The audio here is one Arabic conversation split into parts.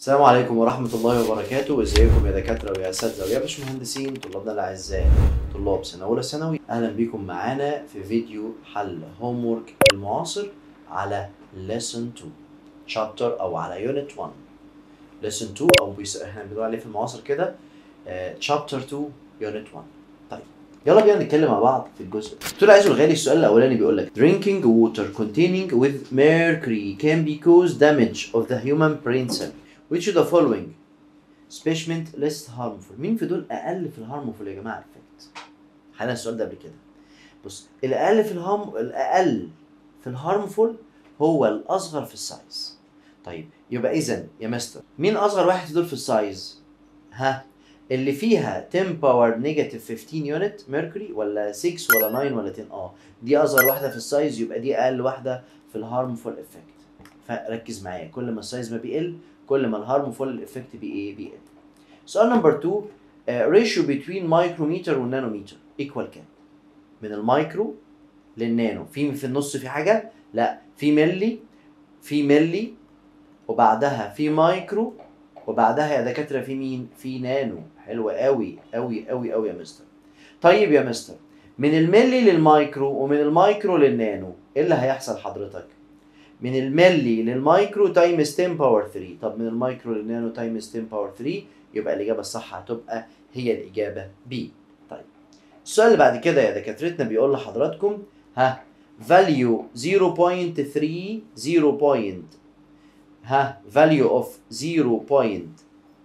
السلام عليكم ورحمة الله وبركاته، ازيكم يا دكاترة ويا أساتذة ويا باشمهندسين طلابنا الأعزاء طلاب سنة أولى ثانوي، أهلا بيكم معانا في فيديو حل هوم وورك المعاصر على lesson 2 chapter أو على unit 1 lesson 2 أو احنا بنقول عليه في المعاصر كده آه، chapter 2 unit 1 طيب يلا بينا نتكلم مع بعض في الجزء الدكتور عايزه الغالي السؤال الاولاني بيقول لك drinking water containing with mercury can be cause damage of the human brain cell which the following specimen less harmful مين في دول اقل في الهارمفول يا جماعه الفات حلنا السؤال ده قبل كده بص الاقل في الهارم الاقل في الهارمفول هو الاصغر في السايز طيب يبقى اذا يا مستر مين اصغر واحد في دول في السايز ها اللي فيها 10 باور نيجاتيف 15 يونت ميركوري ولا 6 ولا 9 ولا 10 اه دي اصغر واحده في السايز يبقى دي اقل واحده في الهارمفول افكت فركز معايا كل ما السايز ما بيقل كل ما الهارمفول الافكت بيقل سؤال نمبر 2 ريشيو بتوين مايكروميتر والنانوميتر ايكوال كام من المايكرو للنانو في في النص في حاجه لا في ملي في ملي وبعدها في مايكرو وبعدها يا دكاتره في مين في نانو حلو قوي قوي قوي قوي يا مستر طيب يا مستر من الملي للمايكرو ومن المايكرو للنانو ايه اللي هيحصل حضرتك من الملي للمايكرو تايمز 10 باور 3 طب من المايكرو للنانو تايمز 10 باور 3 يبقى الاجابه الصح هتبقى هي الاجابه بي طيب السؤال اللي بعد كده يا دكاترتنا بيقول لحضراتكم ها فاليو 0.30 ها فاليو اوف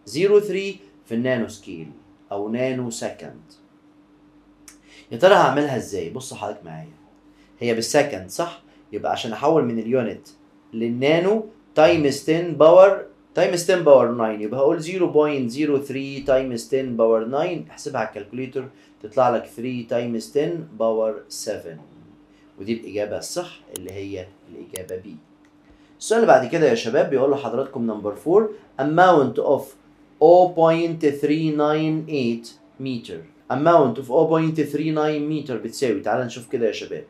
0.03 في النانو سكيل او نانو سكند يا ترى هعملها ازاي بص حضرتك معايا هي بالسكند صح يبقى عشان احول من اليونت للنانو تايمز 10 باور تايمز 10 باور 9 يبقى هقول 0.03 تايمز 10 باور 9 احسبها على الكالكوليتر تطلع لك 3 تايمز 10 باور 7 ودي الاجابه الصح اللي هي الاجابه بي السؤال اللي بعد كده يا شباب بيقول لحضراتكم نمبر 4 amount of 0.398 متر amount of 0.39 متر بتساوي تعال نشوف كده يا شباب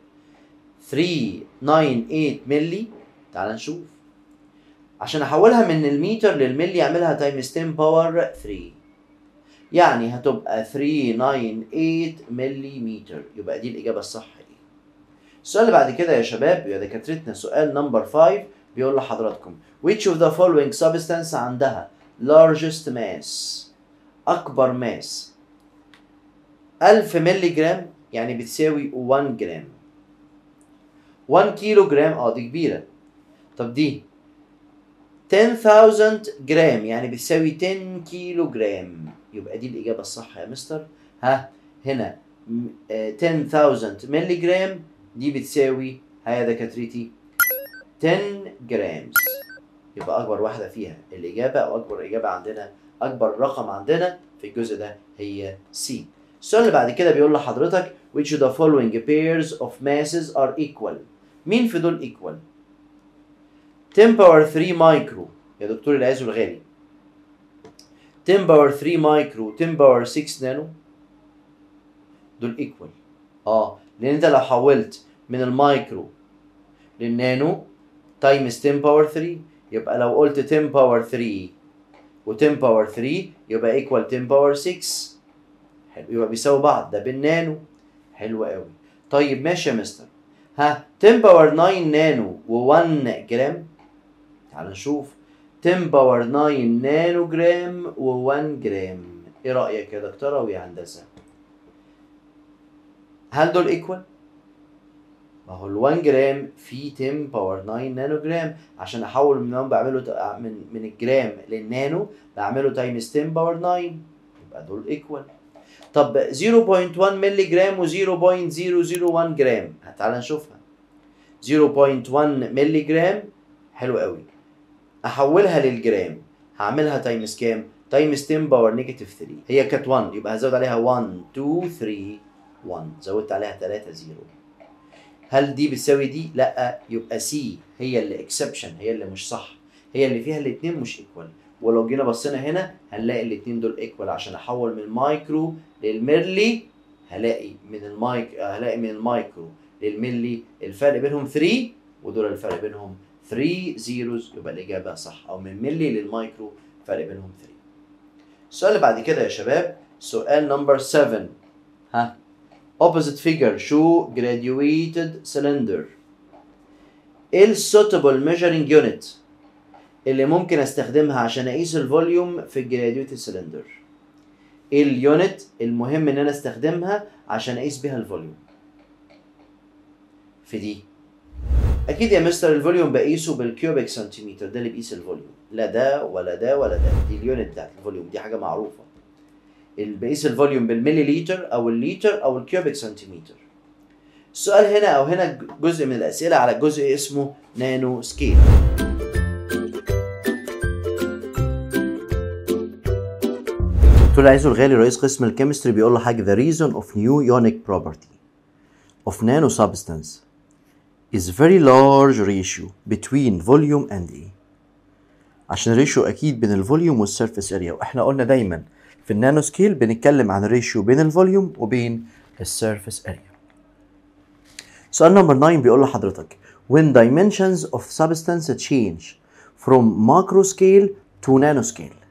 398 مللي تعال نشوف عشان احولها من الميتر للملي اعملها تايمز 10 باور 3 يعني هتبقى 398 ملي متر يبقى دي الاجابه الصح ايه السؤال اللي بعد كده يا شباب يا دكاترتنا سؤال نمبر 5 بيقول لحضراتكم which of the following substance عندها largest mass اكبر ماس 1000 مللي جرام يعني بتساوي 1 جرام 1 كيلو جرام اه دي كبيرة طب دي 10000 جرام يعني بتساوي 10 كيلو جرام يبقى دي الإجابة الصح يا مستر ها هنا 10000 ملي جرام دي بتساوي هيا دكاترتي 10 جرامز يبقى أكبر واحدة فيها الإجابة أو أكبر إجابة عندنا أكبر رقم عندنا في الجزء ده هي سي السؤال اللي بعد كده بيقول لحضرتك which of the following pairs of masses are equal مين في دول ايكوال 10 باور 3 مايكرو يا دكتور العز الغالي 10 باور 3 مايكرو 10 باور 6 نانو دول ايكوال اه لان انت لو حولت من المايكرو للنانو تايمز 10 باور 3 يبقى لو قلت 10 باور 3 و10 باور 3 يبقى ايكوال 10 باور 6 حلو يبقى بيساوي بعض ده بالنانو حلو قوي طيب ماشي يا مستر ها 10 باور 9 نانو و1 جرام تعال نشوف 10 باور 9 نانو جرام و1 جرام ايه رايك يا دكتوره ويا هندسه هل دول ايكوال ما هو ال1 جرام فيه 10 باور 9 نانو جرام عشان احول من نانو بعمله من من الجرام للنانو بعمله تايمز 10 باور 9 يبقى دول ايكوال طب 0.1 مللي جرام و 0.001 جرام تعال نشوفها 0.1 مللي جرام حلو قوي احولها للجرام هعملها تايمز كام؟ تايمز 10 باور نيجاتيف 3 هي كانت 1 يبقى هزود عليها 1 2 3 1 زودت عليها 3 0 هل دي بتساوي دي؟ لا يبقى سي هي اللي اكسبشن هي اللي مش صح هي اللي فيها الاثنين مش ايكوال ولو جينا بصينا هنا هنلاقي الاثنين دول ايكوال عشان احول من المايكرو للميرلي هلاقي من المايك آه، هلاقي من المايكرو للملي الفرق بينهم 3 ودول الفرق بينهم 3 زيروز يبقى الاجابه صح او من ملي للمايكرو فرق بينهم 3 السؤال اللي بعد كده يا شباب سؤال نمبر 7 ها opposite figure show graduated cylinder ايه ال suitable measuring unit اللي ممكن استخدمها عشان اقيس الفوليوم في الجراديوت السلندر ايه اليونت المهم ان انا استخدمها عشان اقيس بيها الفوليوم في دي اكيد يا مستر الفوليوم بقيسه بالكيوبيك سنتيمتر ده اللي بيقيس الفوليوم لا ده ولا ده ولا ده دي اليونت بتاعت الفوليوم دي حاجه معروفه اللي بقيس الفوليوم بالمليليتر او الليتر او الكيوبيك سنتيمتر السؤال هنا او هنا جزء من الاسئله على جزء اسمه نانو سكيل الدكتور عايزه الغالي رئيس قسم الكيمستري بيقول له حاجه ذا ريزون اوف نيو يونيك بروبرتي اوف نانو سبستانس is very large ratio between volume and A عشان الريشيو اكيد بين الفوليوم والسيرفيس اريا واحنا قلنا دايما في النانو سكيل بنتكلم عن الريشيو بين الفوليوم وبين السيرفيس اريا سؤال نمبر 9 بيقول لحضرتك when dimensions of substance change from macro scale to nano scale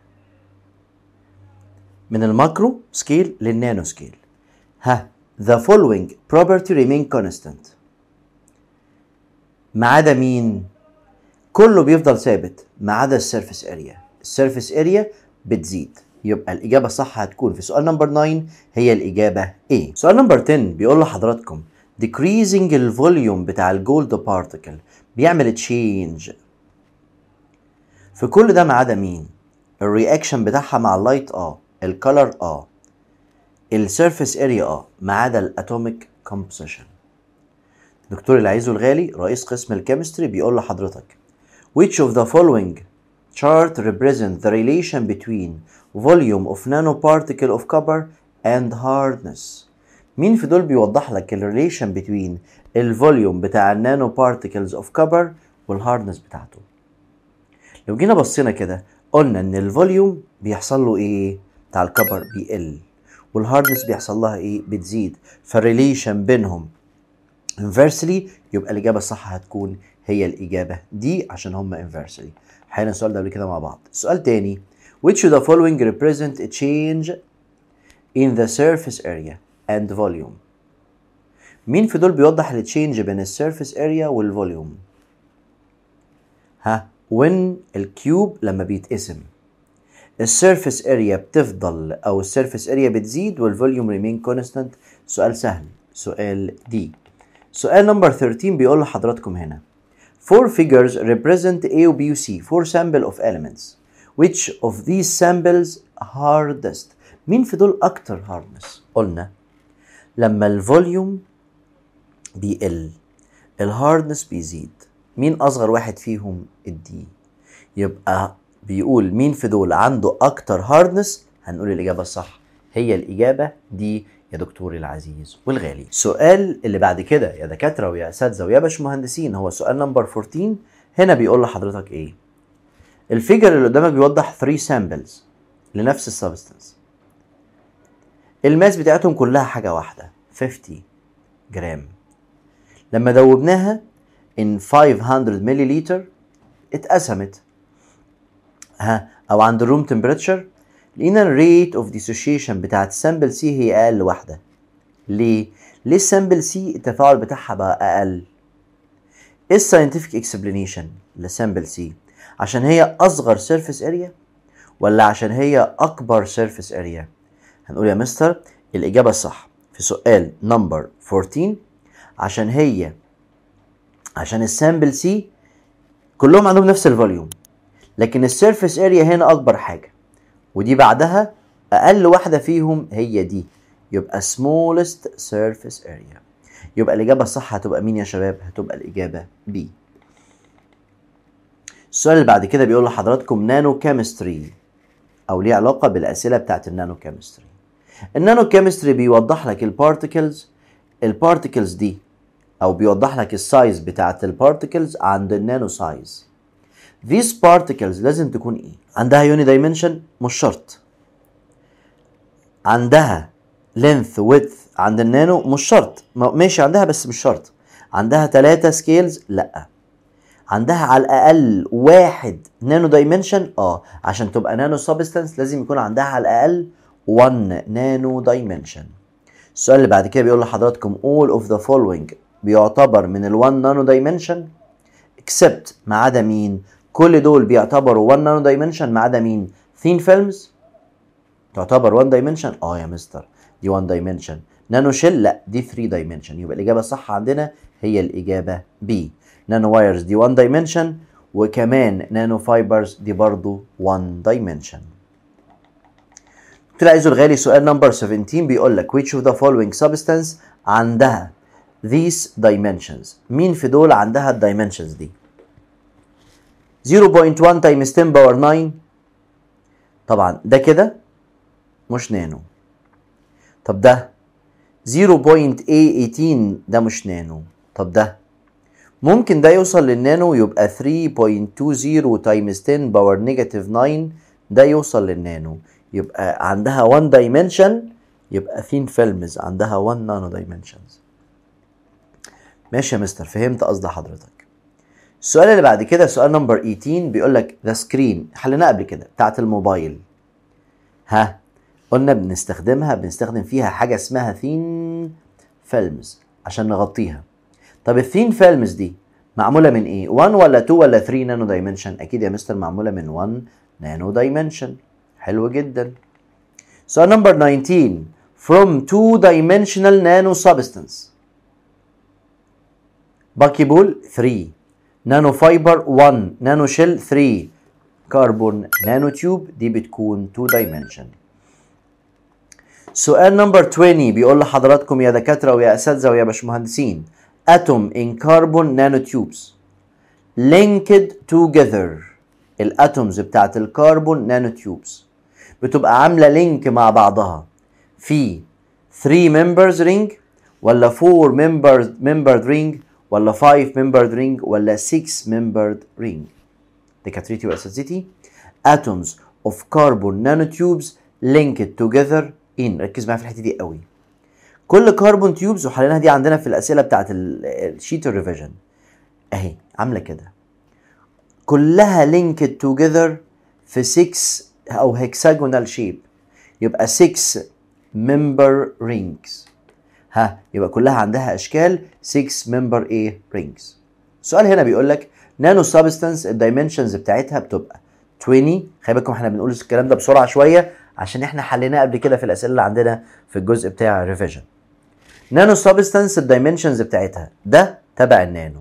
من الماكرو سكيل للنانو سكيل ها the following property remain constant ما عدا مين كله بيفضل ثابت ما عدا السيرفيس اريا السيرفيس اريا بتزيد يبقى الإجابة الصح هتكون في سؤال نمبر 9 هي الإجابة A. سؤال نمبر 10 بيقول لحضراتكم decreasing الفوليوم بتاع الجولد بارتيكل بيعمل تشينج في كل ده ما عدا مين؟ الرياكشن بتاعها مع اللايت اه الكالر اه السيرفيس اريا اه ما عدا الاتوميك كومبوزيشن دكتور العزو الغالي رئيس قسم الكيمستري بيقول لحضرتك which of the following chart represent the relation between volume of nanoparticle of copper and hardness مين في دول بيوضح لك الريليشن بتوين الفوليوم بتاع النانو بارتكلز اوف كبر والهاردنس بتاعته لو جينا بصينا كده قلنا ان الفوليوم بيحصل له ايه بتاع الكبر بيقل والهاردنس بيحصل لها ايه بتزيد فالريليشن بينهم انفرسلي يبقى الاجابه الصح هتكون هي الاجابه دي عشان هم انفرسلي حالا السؤال ده قبل كده مع بعض سؤال تاني which of the following represent a change in the surface area and volume مين في دول بيوضح التشينج بين السيرفيس اريا والفوليوم ها وين الكيوب لما بيتقسم السيرفيس اريا بتفضل او السيرفيس اريا بتزيد والفوليوم ريمين كونستانت سؤال سهل سؤال دي سؤال نمبر 13 بيقول لحضراتكم هنا four figures represent A و B C four sample of elements which of these samples hardest مين في دول اكتر hardness قلنا لما الفوليوم بيقل الهاردنس بيزيد مين اصغر واحد فيهم الدي يبقى بيقول مين في دول عنده اكتر هاردنس هنقول الاجابه الصح هي الاجابه دي يا دكتوري العزيز والغالي السؤال اللي بعد كده يا دكاتره ويا اساتذه ويا باشمهندسين هو سؤال نمبر 14 هنا بيقول لحضرتك ايه الفيجر اللي قدامك بيوضح 3 سامبلز لنفس السبستنس الماس بتاعتهم كلها حاجه واحده 50 جرام لما دوبناها in 500 مللي اتقسمت ها او عند الروم تمبريتشر لقينا الريت اوف ديسوشيشن بتاعت السامبل سي هي اقل واحده ليه ليه السامبل سي التفاعل بتاعها بقى اقل ايه الساينتفك اكسبلانيشن لسامبل سي عشان هي اصغر سيرفيس اريا ولا عشان هي اكبر سيرفيس اريا هنقول يا مستر الاجابه الصح في سؤال نمبر 14 عشان هي عشان السامبل سي كلهم عندهم نفس الفوليوم لكن السيرفيس اريا هنا اكبر حاجه ودي بعدها اقل واحده فيهم هي دي يبقى smallest surface area يبقى الاجابه الصح هتبقى مين يا شباب هتبقى الاجابه بي السؤال اللي بعد كده بيقول لحضراتكم نانو كيمستري او ليه علاقه بالاسئله بتاعت النانو كيمستري النانو كيمستري بيوضح لك البارتكلز البارتكلز دي او بيوضح لك السايز بتاعت البارتكلز عند النانو سايز these particles لازم تكون ايه عندها يوني دايمنشن مش شرط عندها length width عند النانو مش شرط ماشي عندها بس مش شرط عندها ثلاثة سكيلز لا عندها على الاقل واحد نانو دايمنشن اه عشان تبقى نانو سابستنس لازم يكون عندها على الاقل 1 نانو دايمنشن السؤال اللي بعد كده بيقول لحضراتكم all of the following بيعتبر من ال 1 نانو دايمنشن except ما عدا مين كل دول بيعتبروا 1 نانو دايمنشن ما عدا مين؟ ثين فيلمز تعتبر 1 دايمنشن؟ اه يا مستر دي 1 دايمنشن نانو شيل لا دي 3 دايمنشن يبقى الاجابه الصح عندنا هي الاجابه بي نانو وايرز دي 1 دايمنشن وكمان نانو فايبرز دي برضو 1 دايمنشن طلع عايزه الغالي سؤال نمبر 17 بيقول لك which of the following substance عندها these dimensions مين في دول عندها الدايمنشنز دي 0.1 تايمز 10 باور 9 طبعا ده كده مش نانو طب ده 0.18 ده مش نانو طب ده ممكن ده يوصل للنانو يبقى 3.20 تايمز 10 باور نيجاتيف 9 ده يوصل للنانو يبقى عندها 1 دايمنشن يبقى فين فيلمز عندها 1 نانو دايمنشنز ماشي يا مستر فهمت قصد حضرتك السؤال اللي بعد كده سؤال نمبر 18 بيقول لك ذا سكرين حليناها قبل كده بتاعت الموبايل ها قلنا بنستخدمها بنستخدم فيها حاجه اسمها ثين فيلمز عشان نغطيها طب الثين فيلمز دي معموله من ايه 1 ولا 2 ولا 3 نانو دايمنشن اكيد يا مستر معموله من 1 نانو دايمنشن حلو جدا سؤال نمبر 19 from two dimensional nano substance باكي بول 3 نانو فايبر 1 نانو شيل 3 كربون نانو تيوب دي بتكون 2 دايمنشن سؤال نمبر 20 بيقول لحضراتكم يا دكاتره ويا اساتذه ويا باشمهندسين اتوم ان كربون نانو تيوبس لينكد توجذر الاتومز بتاعت الكربون نانو تيوبس بتبقى عامله لينك مع بعضها في 3 ممبرز رينج ولا 4 ممبرز ممبرز رينج ولا 5 ممبرد رينج ولا 6 ممبرد رينج دكاترتي واساتذتي atoms of carbon nanotubes linked together in ركز معايا في الحته دي قوي كل كاربون تيوبز وحليناها دي عندنا في الاسئله بتاعت الشيت الريفيجن اهي عامله كده كلها linked together في 6 او hexagonal shape يبقى 6 member rings ها يبقى كلها عندها اشكال 6 ممبر ايه رينجز السؤال هنا بيقول لك نانو سبستانس الدايمنشنز بتاعتها بتبقى 20 خلي بالكم احنا بنقول الكلام ده بسرعه شويه عشان احنا حليناه قبل كده في الاسئله اللي عندنا في الجزء بتاع الريفيجن نانو سبستانس الدايمنشنز بتاعتها ده تبع النانو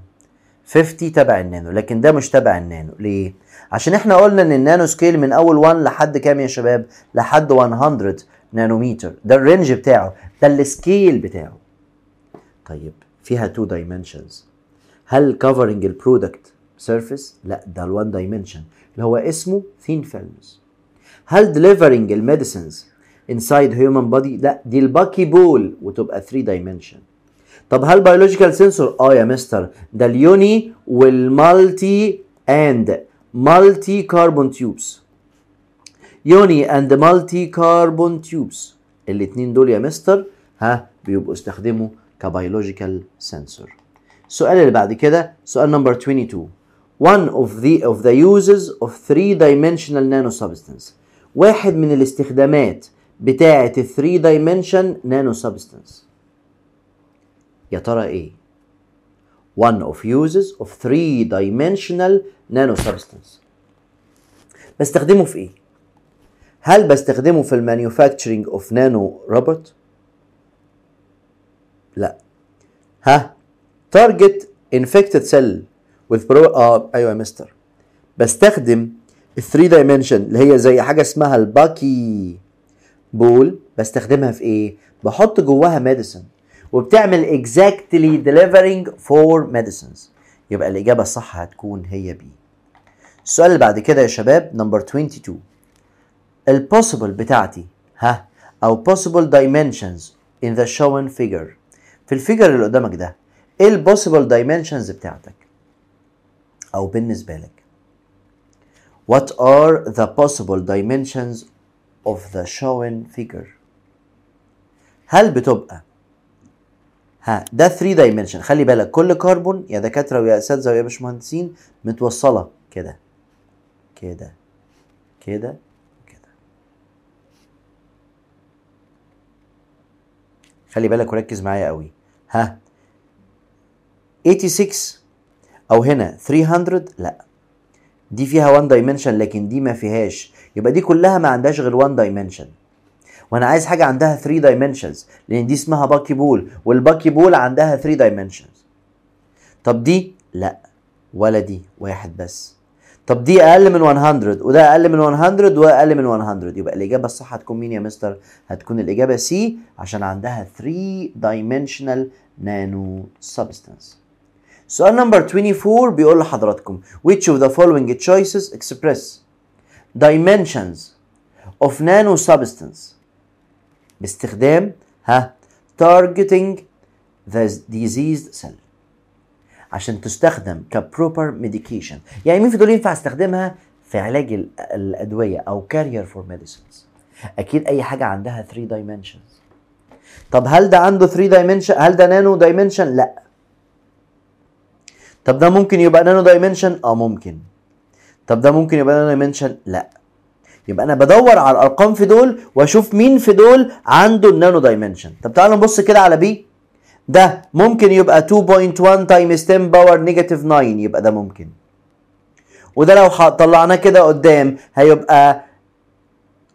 50 تبع النانو لكن ده مش تبع النانو ليه عشان احنا قلنا ان النانو سكيل من اول 1 لحد كام يا شباب لحد 100 نانوميتر ده الرينج بتاعه ده السكيل بتاعه طيب فيها تو دايمنشنز هل كفرنج البرودكت سيرفيس لا ده الوان دايمنشن اللي هو اسمه ثين فيلمز هل ديليفرنج الميديسنز انسايد هيومن بودي لا دي الباكي بول وتبقى 3 دايمنشن طب هل بيولوجيكال سنسور اه يا مستر ده اليوني والمالتي اند مالتي كاربون تيوبس يوني اند مالتي كاربون تيوبس الاثنين دول يا مستر ها بيبقوا استخدموا كبيولوجيكال سنسور السؤال اللي بعد كده سؤال نمبر 22 one of the of the uses of three dimensional nano substance واحد من الاستخدامات بتاعة الثري 3 dimension nano substance يا ترى ايه one of uses of three dimensional nano substance بستخدمه في ايه هل بستخدمه في المانيوفاكتشرنج اوف نانو روبوت؟ لا ها تارجت انفكتد سيل with برو اه ايوه يا مستر بستخدم الثري دايمنشن اللي هي زي حاجه اسمها الباكي بول بستخدمها في ايه بحط جواها ميديسن وبتعمل اكزاكتلي ديليفرينج فور ميديسنز يبقى الاجابه الصح هتكون هي بي السؤال اللي بعد كده يا شباب نمبر 22 البوسيبل بتاعتي ها او possible dimensions in the shown figure في الفيجر اللي قدامك ده ايه البوسيبل dimensions بتاعتك او بالنسبه لك what are the possible dimensions of the shown figure هل بتبقى ها ده 3 dimension خلي بالك كل كربون يا دكاتره ويا اساتذه ويا باشمهندسين متوصله كده كده كده خلي بالك وركز معايا قوي ها 86 او هنا 300 لا دي فيها وان دايمنشن لكن دي ما فيهاش يبقى دي كلها ما عندهاش غير وان دايمنشن وانا عايز حاجه عندها 3 دايمنشنز لان دي اسمها باكي بول والباكي بول عندها 3 دايمنشنز طب دي لا ولا دي واحد بس طب دي اقل من 100 وده اقل من 100 واقل من 100 يبقى الاجابه الصح هتكون مين يا مستر هتكون الاجابه سي عشان عندها 3 dimensional نانو substance سؤال نمبر 24 بيقول لحضراتكم which of the following choices express dimensions of nano substance باستخدام ها targeting the diseased cell عشان تستخدم كبروبر ميديكيشن يعني مين في دول ينفع استخدمها في علاج الادويه او كارير فور ميديسنز اكيد اي حاجه عندها 3 دايمنشنز طب هل ده عنده 3 دايمنشن هل ده نانو دايمنشن لا طب ده ممكن يبقى نانو دايمنشن اه ممكن طب ده ممكن يبقى نانو دايمنشن لا يبقى انا بدور على الارقام في دول واشوف مين في دول عنده النانو دايمنشن طب تعالوا نبص كده على بي ده ممكن يبقى 2.1 تايمز 10 باور نيجاتيف 9 يبقى ده ممكن وده لو طلعناه كده قدام هيبقى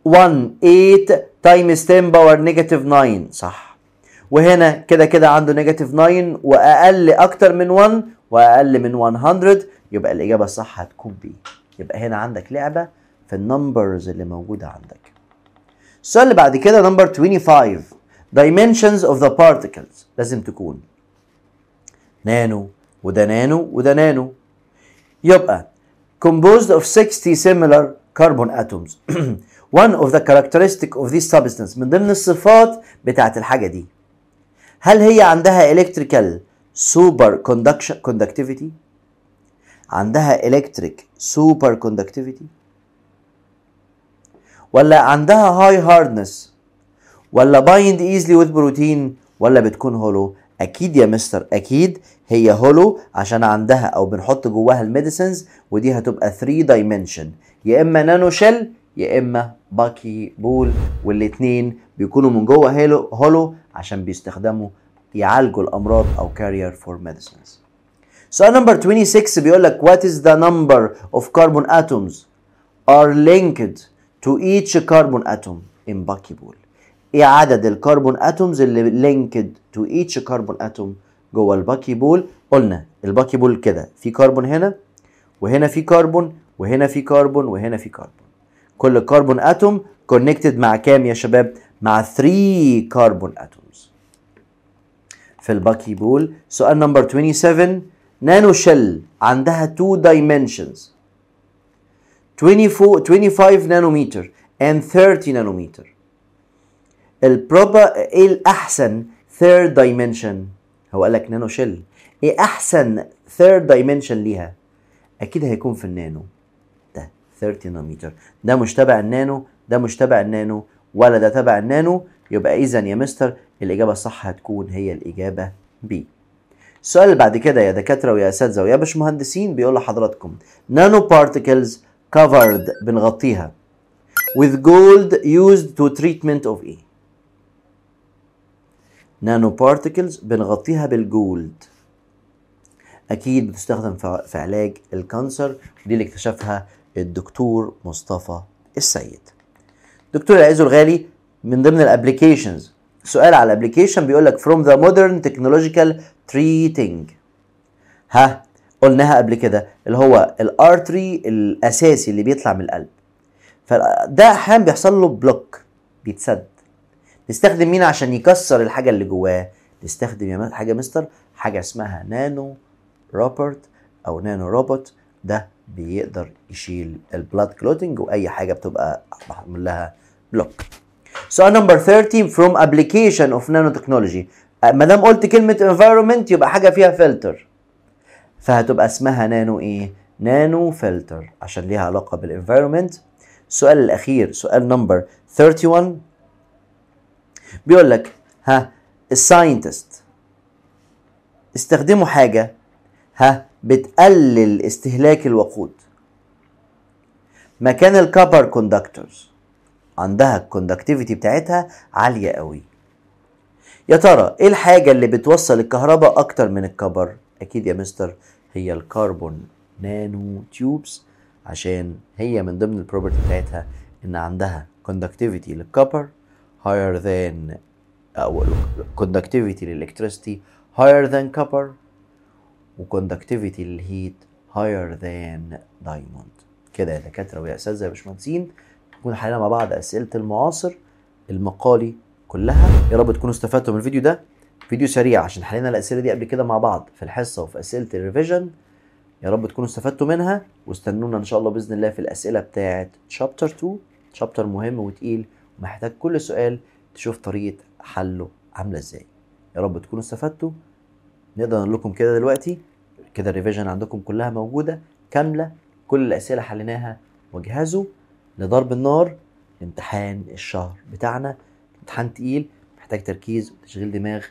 1.8 تايمز 10 باور نيجاتيف 9 صح وهنا كده كده عنده نيجاتيف 9 واقل اكتر من 1 واقل من 100 يبقى الاجابه الصح هتكون بي يبقى هنا عندك لعبه في النمبرز اللي موجوده عندك السؤال اللي بعد كده نمبر 25 dimensions of the particles لازم تكون نانو وده نانو وده نانو يبقى composed of 60 similar carbon atoms one of the characteristic of this substance من ضمن الصفات بتاعت الحاجة دي هل هي عندها electrical super conduction conductivity عندها electric super conductivity ولا عندها high hardness ولا بايند ايزلي وذ بروتين ولا بتكون هولو اكيد يا مستر اكيد هي هولو عشان عندها او بنحط جواها الميديسنز ودي هتبقى 3 دايمنشن يا اما نانو شيل يا اما باكي بول والاتنين بيكونوا من جوه هيلو هولو عشان بيستخدموا يعالجوا الامراض او كارير فور ميديسنز سؤال نمبر 26 بيقول لك what is the number of carbon atoms are linked to each carbon atom in بول ايه عدد الكربون اتومز اللي لينكد تو ايتش كربون اتوم جوه الباكي بول قلنا الباكي بول كده في كربون هنا وهنا في كربون وهنا في كربون وهنا في كربون كل كربون اتوم كونكتد مع كام يا شباب مع 3 كربون اتومز في الباكي بول سؤال نمبر 27 نانو شيل عندها 2 دايمنشنز 24 25 نانومتر and 30 نانومتر البروبر ايه الاحسن ثيرد دايمنشن هو قال لك نانو شيل ايه احسن ثيرد دايمنشن ليها اكيد هيكون في النانو ده 30 نانومتر ده مش تبع النانو ده مش تبع النانو ولا ده تبع النانو يبقى اذا يا مستر الاجابه الصح هتكون هي الاجابه بي السؤال اللي بعد كده يا دكاتره ويا اساتذه ويا باشمهندسين بيقول لحضراتكم نانو بارتيكلز كفرد بنغطيها with gold used to treatment of ايه نانو بارتكلز بنغطيها بالجولد اكيد بتستخدم في علاج الكانسر دي اللي اكتشفها الدكتور مصطفى السيد دكتور العزو الغالي من ضمن الابليكيشنز سؤال على الابليكيشن بيقول لك فروم ذا مودرن تكنولوجيكال تريتنج ها قلناها قبل كده اللي هو الارتري الاساسي اللي بيطلع من القلب فده احيانا بيحصل له بلوك بيتسد نستخدم مين عشان يكسر الحاجه اللي جواه نستخدم يا حاجه مستر حاجه اسمها نانو روبرت او نانو روبوت ده بيقدر يشيل البلاد كلوتنج واي حاجه بتبقى محمول لها بلوك سؤال نمبر 30 فروم ابلكيشن اوف نانو تكنولوجي ما دام قلت كلمه انفيرومنت يبقى حاجه فيها فلتر فهتبقى اسمها نانو ايه نانو فلتر عشان ليها علاقه بالانفايرمنت السؤال الاخير سؤال نمبر 31 بيقول لك ها الساينتست استخدموا حاجة ها بتقلل استهلاك الوقود مكان الكبر كوندكتورز عندها الكوندكتيفيتي بتاعتها عالية قوي يا ترى ايه الحاجة اللي بتوصل الكهرباء اكتر من الكبر اكيد يا مستر هي الكربون نانو تيوبس عشان هي من ضمن البروبرتي بتاعتها ان عندها كوندكتيفيتي للكبر higher than أو uh, conductivity للإلكتريستي higher than copper وconductivity للهيت higher than diamond كده يا دكاترة ويا أساتذة يا باشمهندسين نكون حلينا مع بعض أسئلة المعاصر المقالي كلها يا رب تكونوا استفدتوا من الفيديو ده فيديو سريع عشان حلينا الأسئلة دي قبل كده مع بعض في الحصة وفي أسئلة الريفيجن يا رب تكونوا استفدتوا منها واستنونا إن شاء الله بإذن الله في الأسئلة بتاعة شابتر 2 شابتر مهم وتقيل محتاج كل سؤال تشوف طريقة حله عاملة ازاي يا رب تكونوا استفدتوا نقدر نقول لكم كده دلوقتي كده الريفيجن عندكم كلها موجودة كاملة كل الأسئلة حليناها وجهزوا لضرب النار امتحان الشهر بتاعنا امتحان تقيل محتاج تركيز وتشغيل دماغ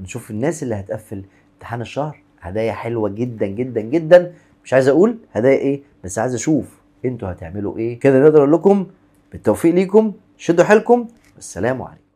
ونشوف الناس اللي هتقفل امتحان الشهر هدايا حلوه جدا جدا جدا مش عايز اقول هدايا ايه بس عايز اشوف انتوا هتعملوا ايه كده نقدر اقول لكم بالتوفيق ليكم شدوا حيلكم والسلام عليكم